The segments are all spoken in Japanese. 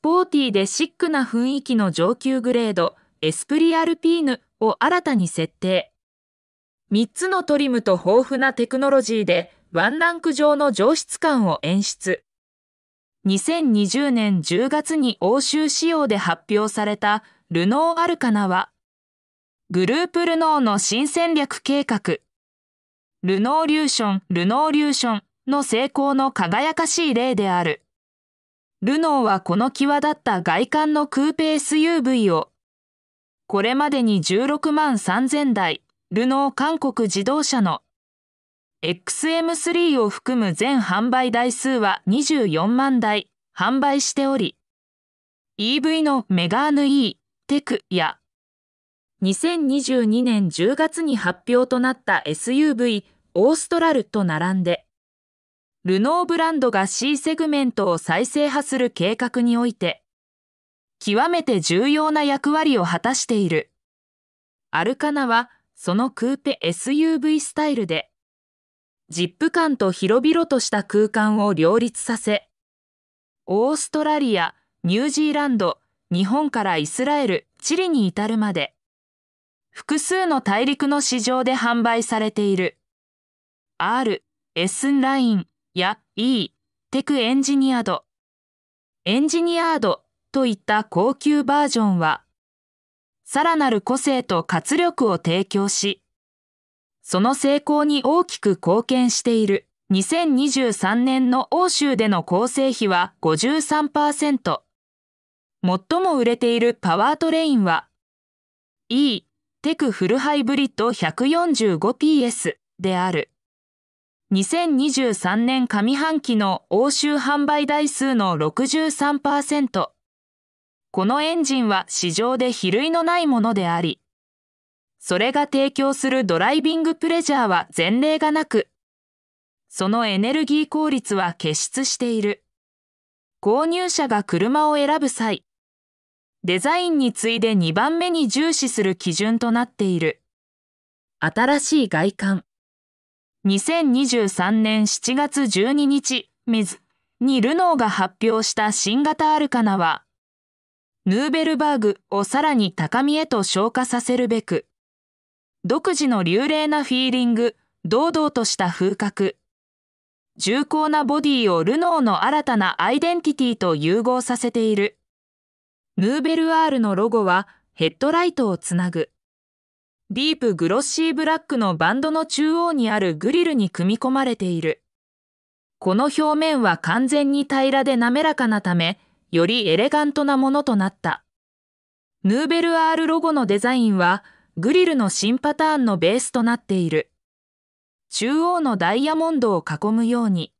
スポーティーでシックな雰囲気の上級グレード、エスプリアルピーヌを新たに設定。3つのトリムと豊富なテクノロジーでワンランク上の上質感を演出。2020年10月に欧州仕様で発表されたルノーアルカナは、グループルノーの新戦略計画、ルノーリューション、ルノーリューションの成功の輝かしい例である。ルノーはこの際立った外観のクーペ SUV を、これまでに16万3000台、ルノー韓国自動車の XM3 を含む全販売台数は24万台販売しており、EV のメガーヌ E、テクや2022年10月に発表となった SUV オーストラルと並んでルノーブランドが C セグメントを再生派する計画において、極めて重要な役割を果たしている。アルカナはそのクーペ SUV スタイルで、ジップ感と広々とした空間を両立させ、オーストラリア、ニュージーランド、日本からイスラエル、チリに至るまで、複数の大陸の市場で販売されている。R、S ライン、や E、テクエンジニアド、エンジニアードといった高級バージョンは、さらなる個性と活力を提供し、その成功に大きく貢献している2023年の欧州での構成比は53%。最も売れているパワートレインは E、テクフルハイブリッド 145PS である。2023年上半期の欧州販売台数の63%。このエンジンは市場で比類のないものであり、それが提供するドライビングプレジャーは前例がなく、そのエネルギー効率は傑出している。購入者が車を選ぶ際、デザインに次いで2番目に重視する基準となっている。新しい外観。2023年7月12日、水にルノーが発表した新型アルカナは、ヌーベルバーグをさらに高みへと昇華させるべく、独自の流麗なフィーリング、堂々とした風格、重厚なボディをルノーの新たなアイデンティティと融合させている。ヌーベル R のロゴはヘッドライトをつなぐ。ディープグロッシーブラックのバンドの中央にあるグリルに組み込まれている。この表面は完全に平らで滑らかなため、よりエレガントなものとなった。ヌーベル R ロゴのデザインは、グリルの新パターンのベースとなっている。中央のダイヤモンドを囲むように、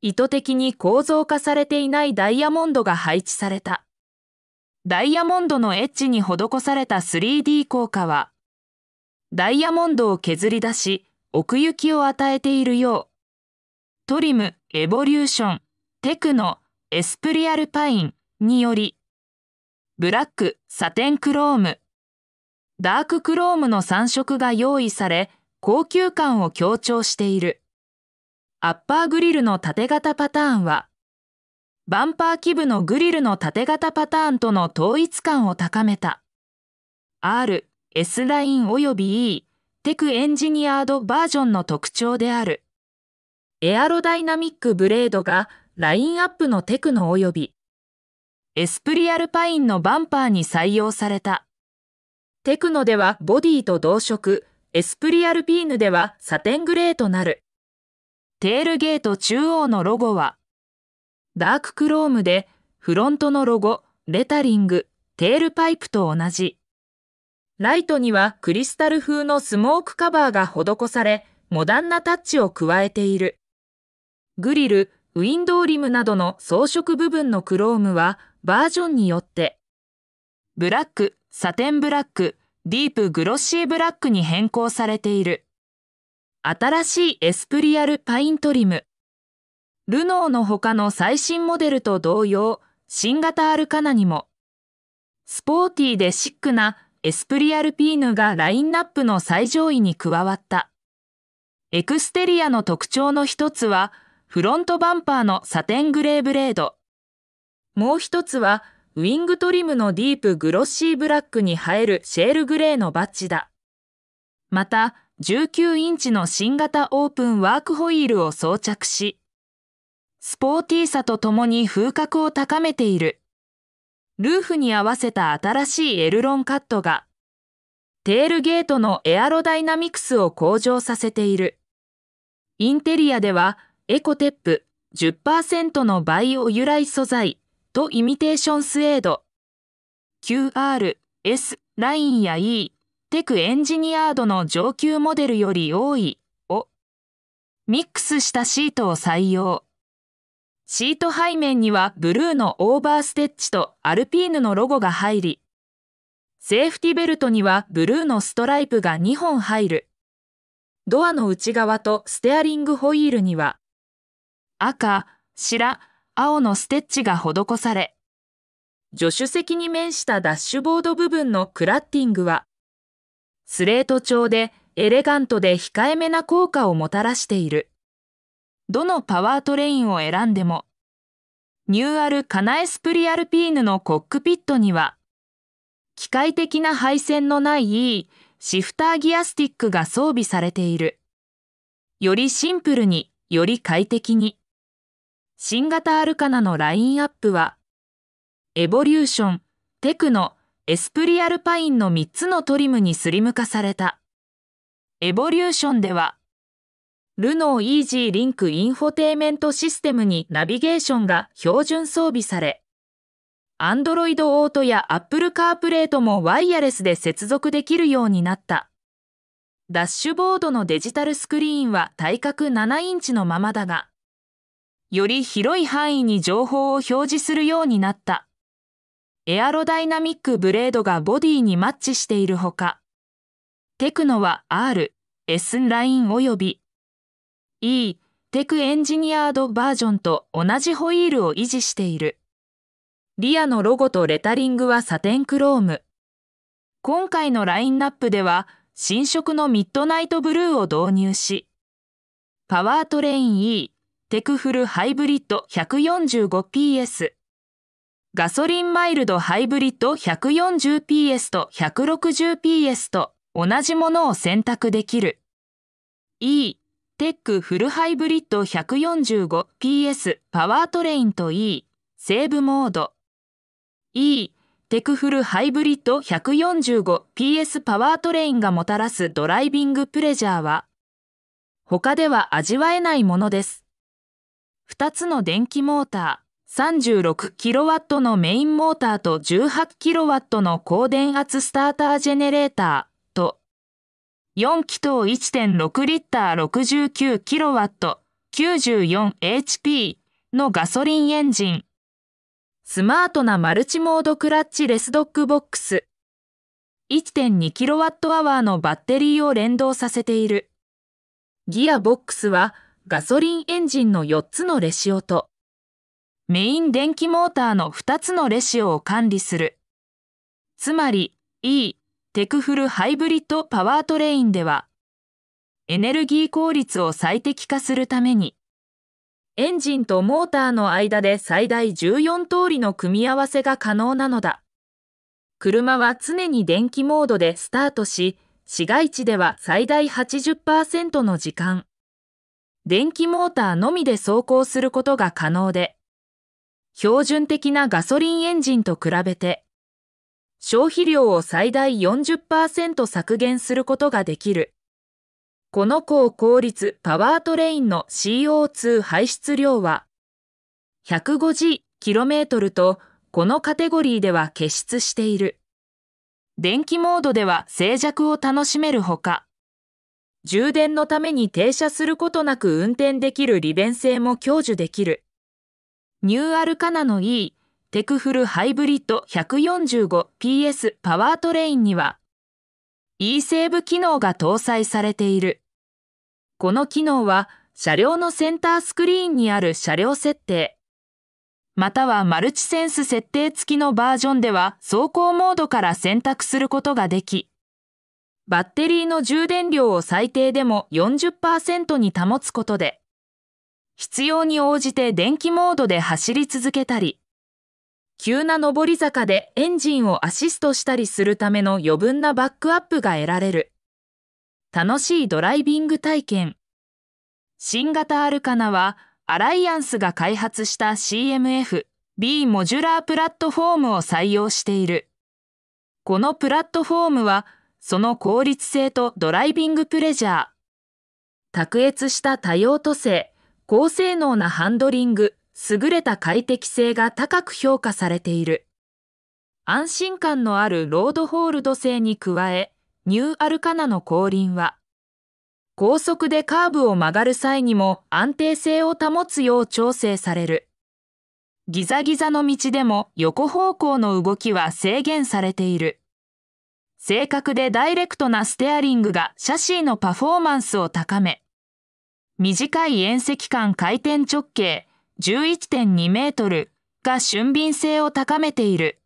意図的に構造化されていないダイヤモンドが配置された。ダイヤモンドのエッジに施された 3D 効果は、ダイヤモンドを削り出し、奥行きを与えているよう。トリム、エボリューション、テクノ、エスプリアルパインにより、ブラック、サテンクローム、ダーククロームの3色が用意され、高級感を強調している。アッパーグリルの縦型パターンは、バンパー基部のグリルの縦型パターンとの統一感を高めた。R、S ライン及び E テクエンジニアードバージョンの特徴である。エアロダイナミックブレードがラインアップのテクノ及びエスプリアルパインのバンパーに採用された。テクノではボディと同色、エスプリアルピーヌではサテングレーとなる。テールゲート中央のロゴはダーククロームでフロントのロゴ、レタリング、テールパイプと同じ。ライトにはクリスタル風のスモークカバーが施され、モダンなタッチを加えている。グリル、ウィンドウリムなどの装飾部分のクロームはバージョンによって、ブラック、サテンブラック、ディープグロッシーブラックに変更されている。新しいエスプリアルパイントリム。ルノーの他の最新モデルと同様、新型アルカナにも、スポーティーでシックなエスプリアルピーヌがラインナップの最上位に加わった。エクステリアの特徴の一つは、フロントバンパーのサテングレーブレード。もう一つは、ウィングトリムのディープグロッシーブラックに映えるシェールグレーのバッジだ。また、19インチの新型オープンワークホイールを装着し、スポーティーさとともに風格を高めている。ルーフに合わせた新しいエルロンカットが、テールゲートのエアロダイナミクスを向上させている。インテリアでは、エコテップ10%のバイオ由来素材とイミテーションスエード、QR、S、ラインや E、テクエンジニアードの上級モデルより多いを、ミックスしたシートを採用。シート背面にはブルーのオーバーステッチとアルピーヌのロゴが入り、セーフティベルトにはブルーのストライプが2本入る。ドアの内側とステアリングホイールには、赤、白、青のステッチが施され、助手席に面したダッシュボード部分のクラッティングは、スレート調でエレガントで控えめな効果をもたらしている。どのパワートレインを選んでも、ニューアルカナエスプリアルピーヌのコックピットには、機械的な配線のないシフターギアスティックが装備されている。よりシンプルに、より快適に。新型アルカナのラインアップは、エボリューション、テクノ、エスプリアルパインの3つのトリムにスリム化された。エボリューションでは、ルノーイージーリンクインフォテイメントシステムにナビゲーションが標準装備され、Android Auto や Apple CarPlay ともワイヤレスで接続できるようになった。ダッシュボードのデジタルスクリーンは体格7インチのままだが、より広い範囲に情報を表示するようになった。エアロダイナミックブレードがボディにマッチしているほか、テクノは R、S ライン及び E テクエンジニアードバージョンと同じホイールを維持している。リアのロゴとレタリングはサテンクローム。今回のラインナップでは新色のミッドナイトブルーを導入し、パワートレイン E テクフルハイブリッド 145PS、ガソリンマイルドハイブリッド 140PS と 160PS と同じものを選択できる。E テックフルハイブリッド 145PS パワートレインと E セーブモード E テクフルハイブリッド 145PS パワートレインがもたらすドライビングプレジャーは他では味わえないものです。2つの電気モーター 36kW のメインモーターと 18kW の高電圧スタータージェネレーター4気筒1.6リッター69 k w 94HP のガソリンエンジン。スマートなマルチモードクラッチレスドッグボックス。1.2kWh のバッテリーを連動させている。ギアボックスはガソリンエンジンの4つのレシオと、メイン電気モーターの2つのレシオを管理する。つまり E、テクフルハイブリッドパワートレインでは、エネルギー効率を最適化するために、エンジンとモーターの間で最大14通りの組み合わせが可能なのだ。車は常に電気モードでスタートし、市街地では最大80%の時間、電気モーターのみで走行することが可能で、標準的なガソリンエンジンと比べて、消費量を最大40%削減することができる。この高効率パワートレインの CO2 排出量は 150km とこのカテゴリーでは結出している。電気モードでは静寂を楽しめるほか、充電のために停車することなく運転できる利便性も享受できる。ニューアルカナの E テクフルハイブリッド 145PS パワートレインには e セーブ機能が搭載されている。この機能は車両のセンタースクリーンにある車両設定、またはマルチセンス設定付きのバージョンでは走行モードから選択することができ、バッテリーの充電量を最低でも40%に保つことで、必要に応じて電気モードで走り続けたり、急な上り坂でエンジンをアシストしたりするための余分なバックアップが得られる。楽しいドライビング体験。新型アルカナは、アライアンスが開発した CMF B モジュラープラットフォームを採用している。このプラットフォームは、その効率性とドライビングプレジャー、卓越した多様途性、高性能なハンドリング、優れた快適性が高く評価されている。安心感のあるロードホールド性に加え、ニューアルカナの後輪は、高速でカーブを曲がる際にも安定性を保つよう調整される。ギザギザの道でも横方向の動きは制限されている。正確でダイレクトなステアリングがシャシーのパフォーマンスを高め、短い縁石間回転直径11.2メートルが俊敏性を高めている。